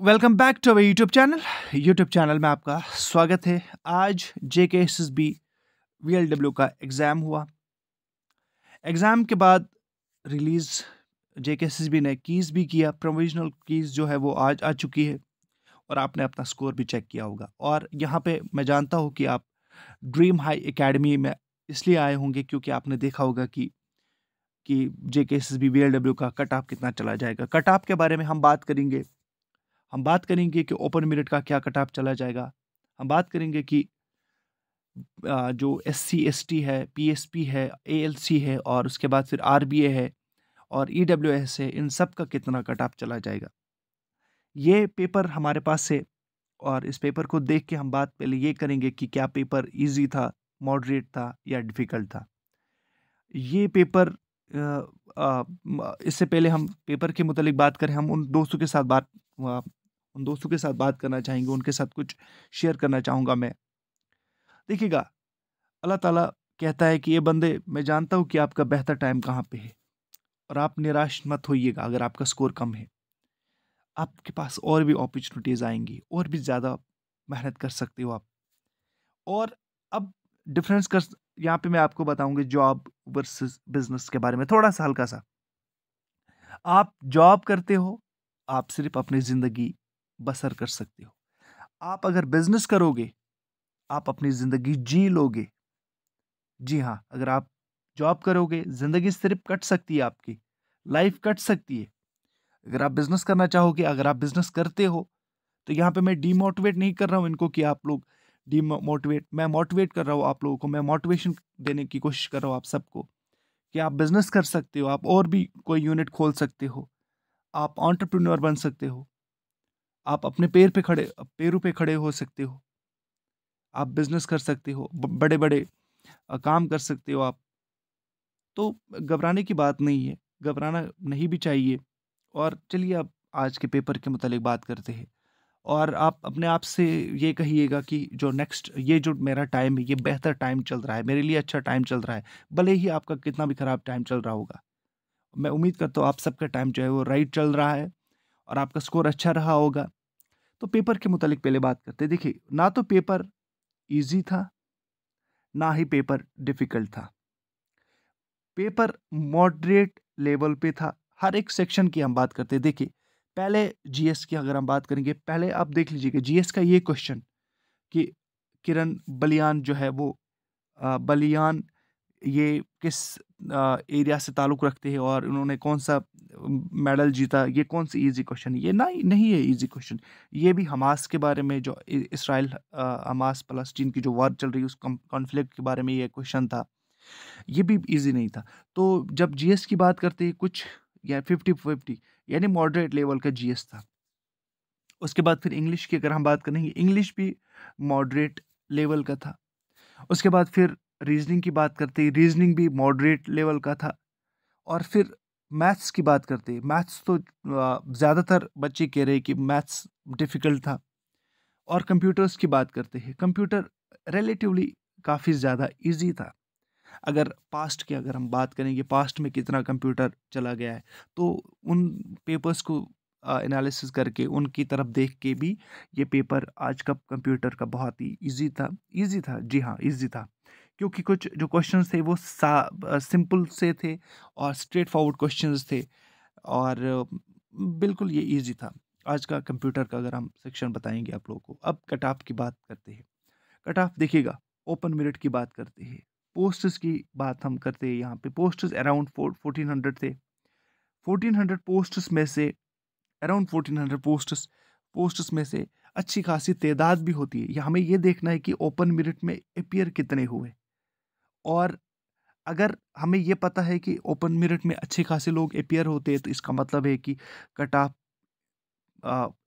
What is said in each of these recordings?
welcome back to our YouTube channel YouTube channel में आपका स्वागत है आज J K S S B V L W का एग्ज़ाम हुआ एग्ज़ाम के बाद release J K S S B ने कीज़ भी किया प्रोविजनल कीज़ जो है वो आज आ चुकी है और आपने अपना स्कोर भी चेक किया होगा और यहाँ पे मैं जानता हूँ कि आप ड्रीम हाई एकेडमी में इसलिए आए होंगे क्योंकि आपने देखा होगा कि कि J K S S B V L W का कट ऑफ कितना चला जाएगा कट ऑफ के बारे में हम बात करेंगे हम बात करेंगे कि ओपन मेरिट का क्या कटाप चला जाएगा हम बात करेंगे कि जो एस सी एस टी है पी एस पी है ए एल सी है और उसके बाद फिर आर बी ए है और ई डब्ल्यू एस है इन सब का कितना कटाप चला जाएगा ये पेपर हमारे पास है और इस पेपर को देख के हम बात पहले ये करेंगे कि क्या पेपर इजी था मॉडरेट था या डिफ़िकल्ट था ये पेपर इससे पहले हम पेपर के मुतलिक बात करें हम उन दोस्तों के साथ बात उन दोस्तों के साथ बात करना चाहेंगे उनके साथ कुछ शेयर करना चाहूँगा मैं देखिएगा अल्लाह ताला कहता है कि ये बंदे मैं जानता हूँ कि आपका बेहतर टाइम कहाँ पे है और आप निराश मत होइएगा अगर आपका स्कोर कम है आपके पास और भी अपॉर्चुनिटीज़ आएंगी और भी ज़्यादा मेहनत कर सकते हो आप और अब डिफरेंस कर यहाँ पे मैं आपको बताऊँगी जॉब वर्सेस बिजनेस के बारे में थोड़ा सा हल्का सा आप जॉब करते हो आप सिर्फ अपनी ज़िंदगी बसर कर सकते हो आप अगर बिजनेस करोगे आप अपनी ज़िंदगी जी लोगे जी हाँ अगर आप जॉब करोगे ज़िंदगी सिर्फ कट सकती है आपकी लाइफ कट सकती है अगर आप बिज़नेस करना चाहोगे अगर आप बिज़नेस करते हो तो यहाँ पे मैं डीमोटिवेट नहीं कर रहा हूँ इनको कि आप लोग डीमोटिवेट मैं मोटिवेट कर रहा हूँ आप लोगों को मैं मोटिवेशन देने की कोशिश कर रहा हूँ आप सबको कि आप बिज़नेस कर सकते हो आप और भी कोई यूनिट खोल सकते हो आप ऑन्टरप्रनोर बन सकते हो आप अपने पैर पे खड़े पैरों पे खड़े हो सकते हो आप बिजनेस कर सकते हो बड़े बड़े काम कर सकते हो आप तो घबराने की बात नहीं है घबराना नहीं भी चाहिए और चलिए आप आज के पेपर के मुतालिक बात करते हैं और आप अपने आप से ये कहिएगा कि जो नेक्स्ट ये जो मेरा टाइम है ये बेहतर टाइम चल रहा है मेरे लिए अच्छा टाइम चल रहा है भले ही आपका कितना भी ख़राब टाइम चल रहा होगा मैं उम्मीद करता हूँ आप सबका टाइम जो है वो राइट चल रहा है और आपका स्कोर अच्छा रहा होगा तो पेपर के मुतालिक पहले बात करते देखिए ना तो पेपर ईजी था ना ही पेपर डिफ़िकल्ट था पेपर मॉडरेट लेवल पे था हर एक सेक्शन की हम बात करते देखिए पहले जीएस की अगर हम बात करेंगे पहले आप देख लीजिएगा जीएस का ये क्वेश्चन कि किरण बलियान जो है वो बलियान ये किस एरिया से ताल्लुक़ रखते हैं और उन्होंने कौन सा मेडल जीता ये कौन सी इजी क्वेश्चन है ये ना नहीं है इजी क्वेश्चन ये भी हमास के बारे में जो इसराइल हमास पलस्टीन की जो वार चल रही है उस कॉन्फ्लिक्ट के बारे में ये क्वेश्चन था ये भी इजी नहीं था तो जब जीएस की बात करते हैं कुछ या फिफ्टी फिफ्टी यानी मॉडरेट लेवल का जी था उसके बाद फिर इंग्लिश की अगर हम बात करेंगे इंग्लिश भी मॉडरेट लेवल का था उसके बाद फिर रीजनिंग तो, की बात करते हैं रीजनिंग भी मॉडरेट लेवल का था और फिर मैथ्स की बात करते हैं मैथ्स तो ज़्यादातर बच्चे कह रहे कि मैथ्स डिफ़िकल्ट था और कंप्यूटर्स की बात करते हैं कंप्यूटर रिलेटिवली काफ़ी ज़्यादा इजी था अगर पास्ट की अगर हम बात करेंगे पास्ट में कितना कंप्यूटर चला गया है तो उन पेपर्स को एनालिसिस करके उनकी तरफ देख के भी ये पेपर आज का कंप्यूटर का बहुत ही ईजी था ईजी था जी हाँ ईजी था क्योंकि कुछ जो क्वेश्चंस थे वो सिंपल से थे और स्ट्रेट फॉरवर्ड क्वेश्चंस थे और बिल्कुल ये इजी था आज का कंप्यूटर का अगर हम सेक्शन बताएंगे आप लोगों को अब कट ऑफ की बात करते हैं कट ऑफ देखिएगा ओपन मेरिट की बात करते हैं पोस्टर्स की बात हम करते हैं यहाँ पे पोस्टर्स अराउंड फोर्टीन हंड्रेड थे फोर्टीन हंड्रेड पोस्टर्स में से around fourteen hundred posters posters में से अच्छी खासी तादाद भी होती है या हमें ये देखना है कि ओपन मेरिट में अपियर कितने हुए और अगर हमें ये पता है कि ओपन मेरिट में अच्छे खासे लोग अपेयर होते हैं तो इसका मतलब है कि कट ऑफ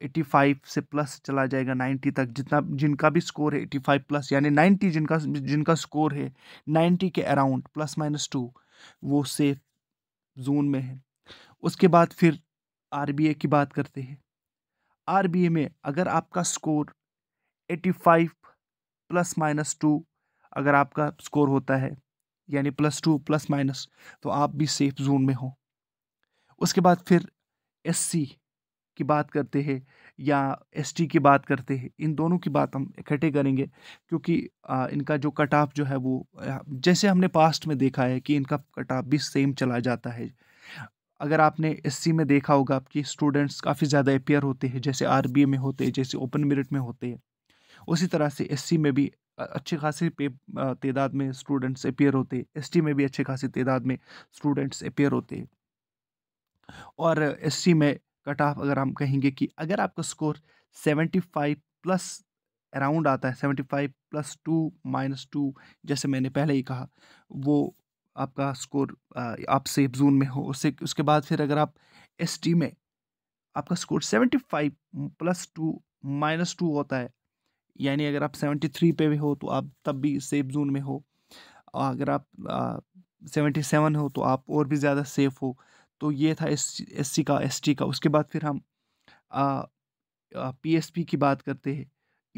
एटी फाइव से प्लस चला जाएगा नाइन्टी तक जितना जिनका भी स्कोर है एटी फाइव प्लस यानी नाइन्टी जिनका जिनका स्कोर है नाइन्टी के अराउंड प्लस माइनस टू वो सेफ जोन में है उसके बाद फिर आर की बात करते हैं आर में अगर आपका score eighty five plus minus two अगर आपका स्कोर होता है यानी प्लस टू प्लस माइनस तो आप भी सेफ जोन में हो उसके बाद फिर एससी की बात करते हैं या एसटी की बात करते हैं इन दोनों की बात हम इकट्ठे करेंगे क्योंकि इनका जो कट ऑफ जो है वो जैसे हमने पास्ट में देखा है कि इनका कट ऑफ भी सेम चला जाता है अगर आपने एससी में देखा होगा कि स्टूडेंट्स काफ़ी ज़्यादा अपेयर होते हैं जैसे आरबीए में होते हैं जैसे ओपन मेरिट में होते हैं उसी तरह से एससी में भी अच्छी खासी पे तादाद में स्टूडेंट्स अपेयर होते टी में भी अच्छी खासी तादाद में स्टूडेंट्स अपेयर होते और टी में कट ऑफ अगर हम कहेंगे कि अगर आपका score seventy five plus around आता है seventy five plus two minus two जैसे मैंने पहले ही कहा वो आपका स्कोर आप सेफ जोन में हो उससे उसके बाद फिर अगर आप टी में आपका score seventy five plus two minus two होता है यानी अगर आप सेवेंटी थ्री पे भी हो तो आप तब भी सेफ जोन में हो अगर आप सेवेंटी सेवन हो तो आप और भी ज़्यादा सेफ हो तो ये था एस एस सी का एस टी का उसके बाद फिर हम पी एस पी की बात करते हैं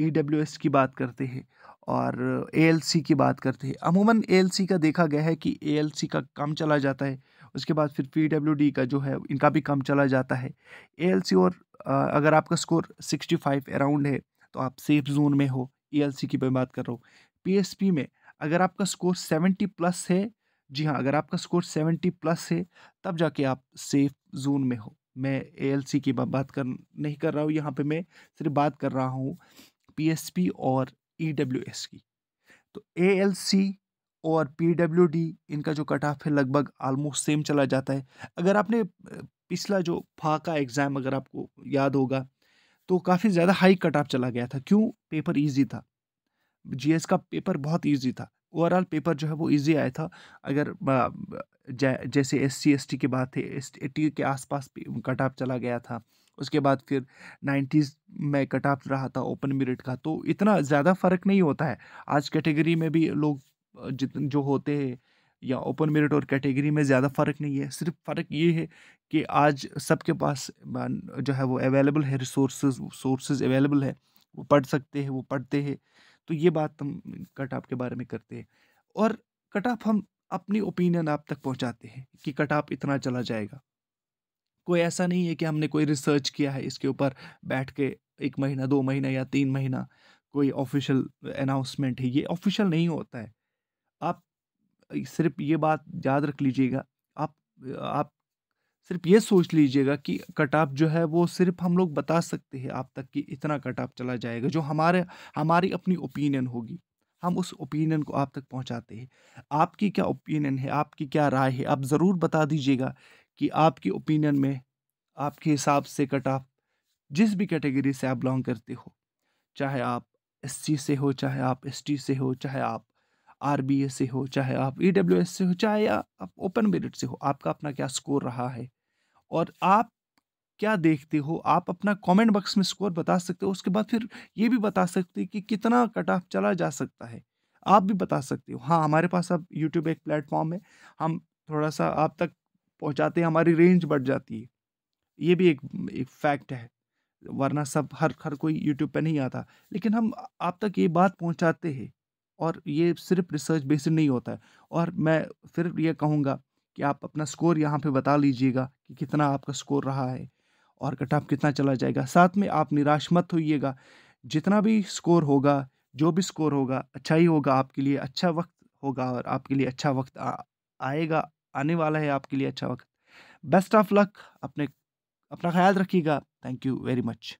ई डब्ल्यू एस की बात करते हैं और ए एल सी की बात करते हैं अमूमन ए एल सी का देखा गया है कि ए एल सी का कम चला जाता है उसके बाद फिर पी डब्ल्यू डी का जो है इनका भी कम चला जाता है ए एल सी और आ, अगर आपका स्कोर सिक्सटी फाइव अराउंड है तो आप सेफ जोन में हो ई की मैं बात कर रहा हूँ पी में अगर आपका स्कोर सेवेंटी प्लस है जी हाँ अगर आपका स्कोर सेवेंटी प्लस है तब जाके आप सेफ जोन में हो मैं ए की बात कर नहीं कर रहा हूँ यहाँ पे मैं सिर्फ बात कर रहा हूँ पी और ई e की तो ए और पी इनका जो कट ऑफ है लगभग आलमोस्ट सेम चला जाता है अगर आपने पिछला जो फाका एग्ज़ाम अगर आपको याद होगा तो काफ़ी ज़्यादा हाई कट ऑफ चला गया था क्यों पेपर ईजी था जी का पेपर बहुत ईजी था ओवरऑल पेपर जो है वो ईजी आया था अगर जैसे एस सी एस टी के बाद थे एस टी के आसपास कट ऑफ चला गया था उसके बाद फिर नाइन्टीज़ में कट ऑफ रहा था ओपन मेरिट का तो इतना ज़्यादा फ़र्क नहीं होता है आज कैटेगरी में भी लोग जितने जो होते हैं या ओपन मेरिट और कैटेगरी में ज़्यादा फ़र्क नहीं है सिर्फ फ़र्क ये है कि आज सबके पास जो है वो अवेलेबल है रिसोर्स सोर्सेज अवेलेबल है वो पढ़ सकते हैं वो पढ़ते हैं तो ये बात हम कट ऑफ के बारे में करते हैं और कट ऑफ हम अपनी ओपिनियन आप तक पहुंचाते हैं कि कट ऑफ इतना चला जाएगा कोई ऐसा नहीं है कि हमने कोई रिसर्च किया है इसके ऊपर बैठ के एक महीना दो महीना या तीन महीना कोई ऑफिशियल अनाउंसमेंट है ये ऑफिशियल नहीं होता है सिर्फ ये बात याद रख लीजिएगा आप आप सिर्फ ये सोच लीजिएगा कि कट ऑफ जो है वो सिर्फ हम लोग बता सकते हैं आप तक कि इतना कट ऑफ चला जाएगा जो हमारे हमारी अपनी ओपिनियन होगी हम उस ओपिनियन को आप तक पहुंचाते हैं आपकी क्या ओपिनियन है आपकी क्या राय है आप ज़रूर बता दीजिएगा कि आपकी ओपिनियन में आपके हिसाब से कट ऑफ जिस भी कैटेगरी से आप बिलोंग करते हो चाहे आप एस से हो चाहे आप एस से हो चाहे आप आर से हो चाहे आप ई e से हो चाहे आप ओपन मेरिट से हो आपका अपना क्या स्कोर रहा है और आप क्या देखते हो आप अपना कमेंट बॉक्स में स्कोर बता सकते हो उसके बाद फिर ये भी बता सकते हैं कि कितना कट ऑफ चला जा सकता है आप भी बता सकते हो हाँ हमारे पास अब यूट्यूब एक प्लेटफॉर्म है हम थोड़ा सा आप तक पहुँचाते हैं हमारी रेंज बढ़ जाती है ये भी एक एक फैक्ट है वरना सब हर हर कोई यूट्यूब पर नहीं आता लेकिन हम आप तक ये बात पहुँचाते हैं और ये सिर्फ रिसर्च बेस्ड नहीं होता है और मैं फिर ये कहूँगा कि आप अपना स्कोर यहाँ पे बता लीजिएगा कि कितना आपका स्कोर रहा है और कट ऑफ कितना चला जाएगा साथ में आप निराश मत होइएगा जितना भी स्कोर होगा जो भी स्कोर होगा अच्छा ही होगा आपके लिए अच्छा वक्त होगा और आपके लिए अच्छा वक्त आ, आएगा आने वाला है आपके लिए अच्छा वक्त बेस्ट ऑफ लक अपने अपना ख्याल रखिएगा थैंक यू वेरी मच